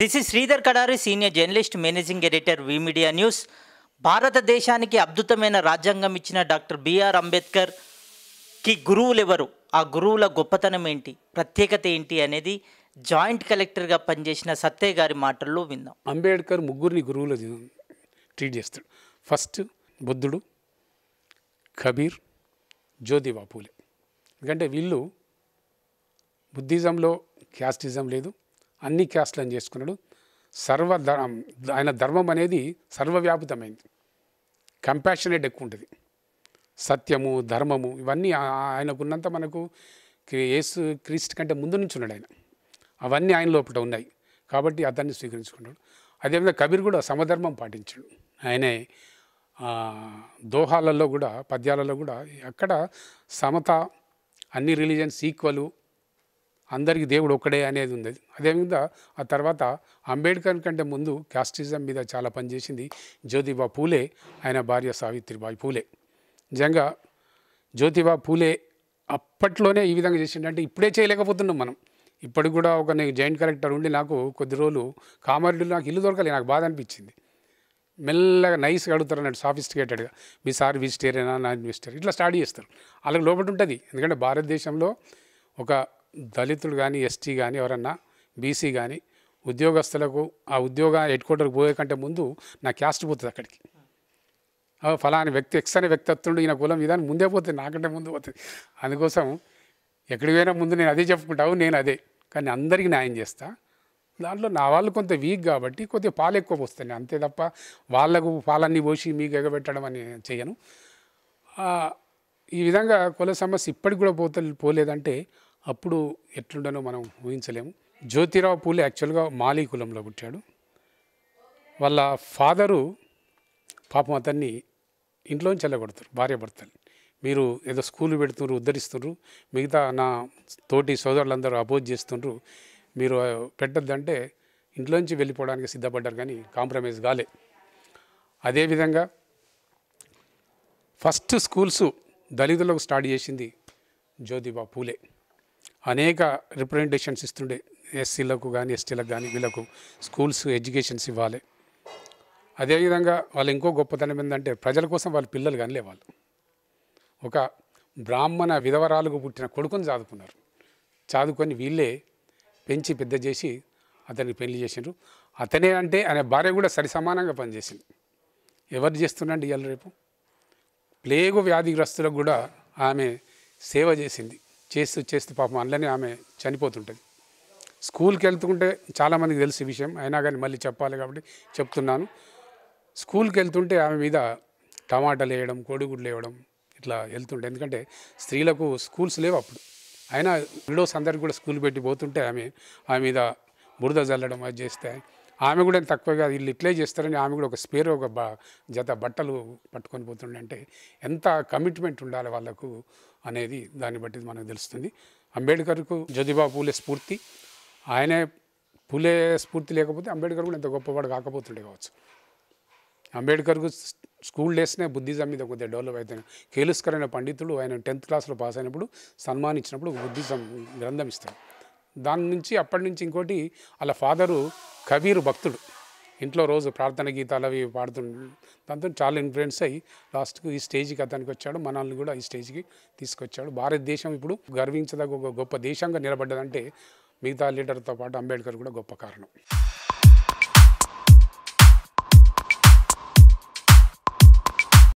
this is Sridhar Kadari senior journalist managing editor V media news భారతదేశానికి అద్భుతమైన రాజ్యాంగం ఇచ్చిన డాక్టర్ బిఆర్ అంబేద్కర్కి గురువులు ఎవరు ఆ గురువుల గొప్పతనం ఏంటి ప్రత్యేకత ఏంటి అనేది జాయింట్ కలెక్టర్గా పనిచేసిన సత్తే గారి మాటల్లో విందాం అంబేద్కర్ ముగ్గురిని గురువులు ట్రీట్ చేస్తాడు ఫస్ట్ బుద్ధుడు కబీర్ జ్యోతిబా ఎందుకంటే వీళ్ళు బుద్ధిజంలో క్యాస్టిజం లేదు అన్ని క్యాస్ట్లను చేసుకున్నాడు సర్వ ఆయన ధర్మం అనేది సర్వవ్యాపితమైంది కంపాషనేట్ ఎక్కువ ఉంటుంది సత్యము ధర్మము ఇవన్నీ ఆయనకున్నంత మనకు యేసు క్రీస్తు కంటే ముందు నుంచి ఉన్నాడు ఆయన అవన్నీ ఆయన లోపల ఉన్నాయి కాబట్టి అతన్ని స్వీకరించుకున్నాడు అదేవిధంగా కబీర్ కూడా సమధర్మం పాటించాడు ఆయనే దోహాలలో కూడా పద్యాలలో కూడా అక్కడ సమత అన్ని రిలీజన్స్ ఈక్వలు అందరికీ దేవుడు ఒక్కడే అనేది ఉంది అదేవిధంగా ఆ తర్వాత అంబేద్కర్ కంటే ముందు క్యాస్టిజం మీద చాలా పనిచేసింది జ్యోతిబా పూలే ఆయన భార్య సావిత్రిబాయి పూలే నిజంగా జ్యోతిబా పూలే అప్పట్లోనే ఈ విధంగా చేసిండే ఇప్పుడే చేయలేకపోతున్నాం మనం ఇప్పటికి కూడా ఒక నేను జాయింట్ కలెక్టర్ ఉండి నాకు కొద్ది రోజులు కామారెడ్డిలో నాకు ఇల్లు దొరకలే నాకు బాధ అనిపించింది మెల్లగా నైస్గా అడుగుతారు అన్నట్టు సాఫిస్టికేటెడ్గా మీ సార్ విజిటేరియనా నాన్ విజిటేరియన్ ఇట్లా స్టార్ట్ చేస్తారు అలాగే లోపల ఉంటుంది ఎందుకంటే భారతదేశంలో ఒక దళితులు కానీ ఎస్టీ కానీ ఎవరన్నా బీసీ కానీ ఉద్యోగస్తులకు ఆ ఉద్యోగ హెడ్ క్వార్టర్కి పోయే కంటే ముందు నా క్యాస్ట్ పోతుంది అక్కడికి ఫలాని వ్యక్తి ఎక్స్ అనే వ్యక్తి వస్తుండు ఈయన కులం ఇదని ముందే పోతుంది నాకంటే ముందు పోతుంది అందుకోసం ఎక్కడికి పోయినా ముందు నేను అదే చెప్పుకుంటావు నేను అదే కానీ అందరికీ న్యాయం చేస్తా దాంట్లో నా వాళ్ళు కొంత వీక్ కాబట్టి కొద్దిగా పాలు ఎక్కువ పోస్తాను అంతే తప్ప వాళ్ళకు పాలన్నీ పోసి మీకు ఎగబెట్టడం అని చేయను ఈ విధంగా కుల సమస్య ఇప్పటికి కూడా పోత పోలేదంటే అప్పుడు ఎట్లుండనో మనం ఊహించలేము జ్యోతిరావు పూలే యాక్చువల్గా మాలీ కులంలో పుట్టాడు వాళ్ళ ఫాదరు పాపం అతన్ని ఇంట్లోంచి వెళ్ళగొడతారు భార్య భర్తలు మీరు ఏదో స్కూల్ పెడుతున్నారు ఉద్ధరిస్తున్నారు మిగతా నా తోటి సోదరులందరూ అపోజ్ చేస్తుండ్రు మీరు పెట్టద్దంటే ఇంట్లోంచి వెళ్ళిపోవడానికి సిద్ధపడ్డారు కానీ కాంప్రమైజ్ కాలే అదేవిధంగా ఫస్ట్ స్కూల్స్ దళితులకు స్టార్ట్ చేసింది జ్యోతిబా పూలే అనేక రిప్రజెంటేషన్స్ ఇస్తుండే ఎస్సీలకు కానీ ఎస్టీలకు కానీ వీళ్ళకు స్కూల్స్ ఎడ్యుకేషన్స్ ఇవ్వాలి అదేవిధంగా వాళ్ళు ఇంకో గొప్పతనం ఏంటంటే ప్రజల కోసం వాళ్ళ పిల్లలు కానీ లేవాళ్ళు ఒక బ్రాహ్మణ విధవరాలకు పుట్టిన కొడుకుని చదువుకున్నారు చదువుకొని వీళ్ళే పెంచి పెద్ద చేసి అతన్ని పెళ్లి చేసిండ్రు అతనే అంటే ఆయన భార్య కూడా సరి సమానంగా పనిచేసింది ఎవరు చేస్తున్నాండి ఇవాళ రేపు ప్లేగు వ్యాధిగ్రస్తులకు కూడా ఆమె సేవ చేసింది చేస్తూ చేస్తూ పాపం అందులోనే ఆమె చనిపోతుంటుంది స్కూల్కి వెళ్తుంటే చాలామందికి తెలిసి విషయం అయినా కానీ మళ్ళీ చెప్పాలి కాబట్టి చెప్తున్నాను స్కూల్కి వెళ్తుంటే ఆమె మీద టమాటాలు వేయడం కోడిగుడ్లు వేయడం ఇట్లా వెళ్తుంటే ఎందుకంటే స్త్రీలకు స్కూల్స్ లేవు అప్పుడు అయినా విడోస్ అందరికీ కూడా స్కూల్ పెట్టి పోతుంటే ఆమె ఆమె మీద బురద జల్లడం అది చేస్తే ఆమె కూడా తక్కువగా వీళ్ళు ఇట్లే చేస్తారని ఆమె కూడా ఒక స్పేర్ ఒక జత బట్టలు పట్టుకొని అంటే ఎంత కమిట్మెంట్ ఉండాలి వాళ్ళకు అనేది దాన్ని బట్టి మనకు తెలుస్తుంది అంబేద్కర్కు జ్యోతిబా పూలే స్ఫూర్తి ఆయనే పూలే స్ఫూర్తి లేకపోతే అంబేద్కర్ కూడా ఎంత గొప్పవాడు కాకపోతుండే కావచ్చు అంబేద్కర్కు స్కూల్ డేస్నే బుద్ధిజం మీద కొద్దిగా డెవలప్ అవుతాయి కేలుస్కర్ అనే పండితుడు ఆయన టెన్త్ క్లాస్లో పాస్ అయినప్పుడు సన్మానించినప్పుడు బుద్ధిజం గ్రంథం ఇస్తాడు దాని నుంచి అప్పటి నుంచి ఇంకోటి వాళ్ళ ఫాదరు కబీరు భక్తుడు ఇంట్లో రోజు ప్రార్థన గీతాలు అవి పాడుతు దాంతో చాలా ఇన్ఫ్లుయెన్స్ అయ్యి లాస్ట్కు ఈ స్టేజ్కి అతనికి వచ్చాడు మనల్ని కూడా ఈ స్టేజ్కి తీసుకొచ్చాడు భారతదేశం ఇప్పుడు గర్వించదగ్గ గొప్ప దేశంగా నిలబడ్డదంటే మిగతా లీడర్తో పాటు అంబేద్కర్ కూడా గొప్ప కారణం